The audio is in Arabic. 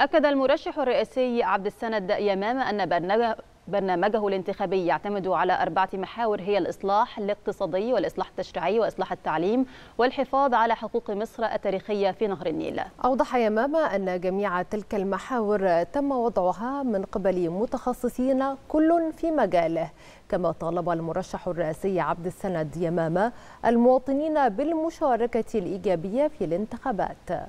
أكد المرشح الرئاسي عبد السند يمامة أن برنامجه الانتخابي يعتمد على أربعة محاور هي الإصلاح الاقتصادي والإصلاح التشريعي وإصلاح التعليم والحفاظ على حقوق مصر التاريخية في نهر النيل أوضح يمامة أن جميع تلك المحاور تم وضعها من قبل متخصصين كل في مجاله كما طالب المرشح الرئاسي عبد السند يمامة المواطنين بالمشاركة الإيجابية في الانتخابات